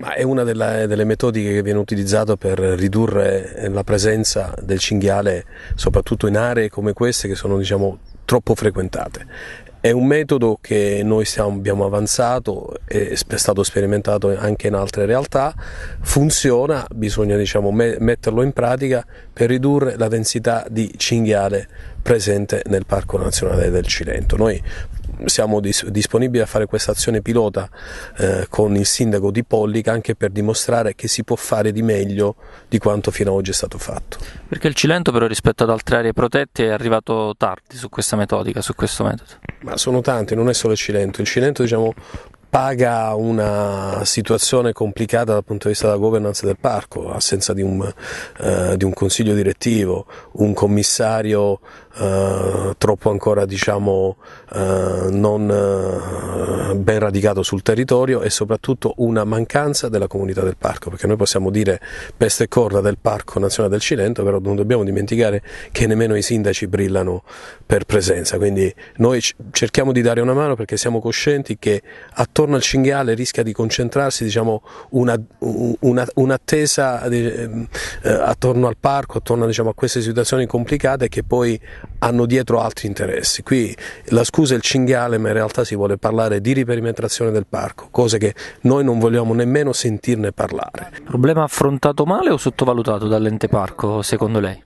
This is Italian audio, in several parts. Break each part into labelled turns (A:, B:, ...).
A: Ma è una della, delle metodiche che viene utilizzata per ridurre la presenza del cinghiale, soprattutto in aree come queste che sono diciamo, troppo frequentate. È un metodo che noi stiamo, abbiamo avanzato, è stato sperimentato anche in altre realtà, funziona, bisogna diciamo, me- metterlo in pratica per ridurre la densità di cinghiale presente nel Parco Nazionale del Cilento. Noi siamo dis- disponibili a fare questa azione pilota eh, con il sindaco di Pollica anche per dimostrare che si può fare di meglio di quanto fino ad oggi è stato fatto. Perché il Cilento però rispetto ad altre aree protette è arrivato tardi su questa metodica, su questo metodo? Ma sono tanti, non è solo il Cilento, il Cilento diciamo, paga una situazione complicata dal punto di vista della governance del parco, assenza di un, eh, di un consiglio direttivo, un commissario eh, troppo ancora diciamo, eh, non eh, ben radicato sul territorio e soprattutto una mancanza della comunità del parco, perché noi possiamo dire peste e corda del Parco Nazionale del Cilento, però non dobbiamo dimenticare che nemmeno i sindaci brillano per presenza, quindi noi cerchiamo di dare una mano perché siamo coscienti che attualmente attorno al cinghiale rischia di concentrarsi diciamo, una, una, un'attesa eh, attorno al parco, attorno diciamo, a queste situazioni complicate che poi hanno dietro altri interessi. Qui la scusa è il cinghiale, ma in realtà si vuole parlare di riperimetrazione del parco, cose che noi non vogliamo nemmeno sentirne parlare. Problema affrontato male o sottovalutato dall'ente parco, secondo lei?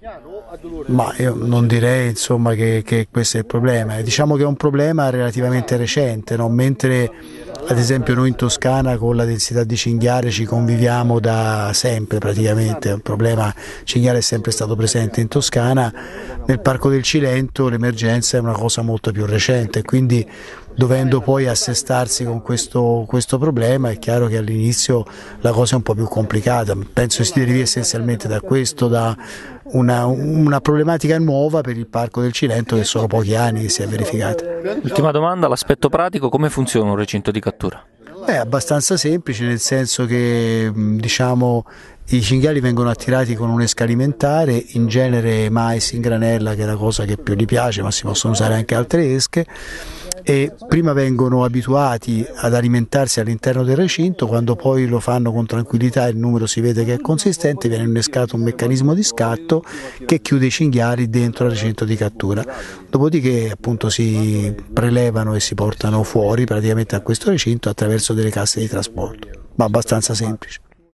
B: Ma io non direi insomma, che, che, questo è il problema, eh, diciamo che è un problema relativamente recente, no? mentre ad esempio noi in Toscana con la densità di cinghiale ci conviviamo da sempre praticamente, il problema cinghiale è sempre stato presente in Toscana, nel Parco del Cilento l'emergenza è una cosa molto più recente, quindi dovendo poi assestarsi con questo, questo problema è chiaro che all'inizio la cosa è un po' più complicata, penso si derivi essenzialmente da questo, da una, una, problematica nuova per il Parco del Cilento che sono pochi anni che si è verificata.
A: Ultima domanda, l'aspetto pratico, come funziona un recinto di cattura?
B: È abbastanza semplice nel senso che diciamo, i cinghiali vengono attirati con un'esca alimentare, in genere mais in granella che è la cosa che più gli piace, ma si possono usare anche altre esche e prima vengono abituati ad alimentarsi all'interno del recinto, quando poi lo fanno con tranquillità e il numero si vede che è consistente, viene innescato un meccanismo di scatto che chiude i cinghiali dentro al recinto di cattura. Dopodiché appunto si prelevano e si portano fuori praticamente a questo recinto attraverso delle casse di trasporto, ma abbastanza semplice.